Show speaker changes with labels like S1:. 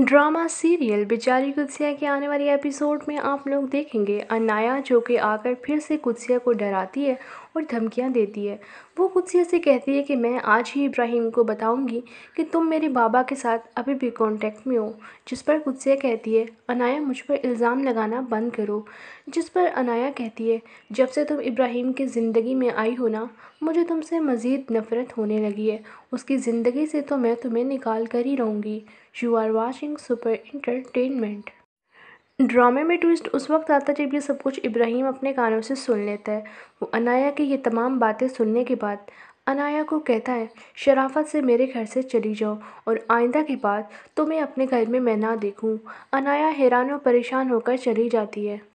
S1: Drama serial बेचारी कुत्सिया के आने वाले एपिसोड में आप लोग देखेंगे अनाया जो कि आकर फिर से कुत्सिया को डराती है और धमकियां देती है वो कुत्सिया से कहती है कि मैं आज ही इब्राहिम को बताऊंगी कि तुम मेरे बाबा के साथ अभी भी कांटेक्ट में हो जिस पर कुत्सिया कहती है अनाया मुझ पर इल्ज़ाम लगाना बंद करो जिस पर अनाया कहती है जब से तुम इब्राहिम की ज़िंदगी में आई हो ना मुझे तुमसे मज़ीद नफ़रत होने लगी है उसकी ज़िंदगी से तो मैं तुम्हें निकाल कर ही रहूँगी you are watching super entertainment ड्रामे में ट्विस्ट उस वक्त आता है जब ये सब कुछ इब्राहिम अपने कानों से सुन लेता है वो अनाया की ये तमाम बातें सुनने के बाद अनाया को कहता है शराफत से मेरे घर से चली जाओ और आइंदा की बात तुम्हें अपने घर में मैं ना देखूं। अनाया हैरान और परेशान होकर चली जाती है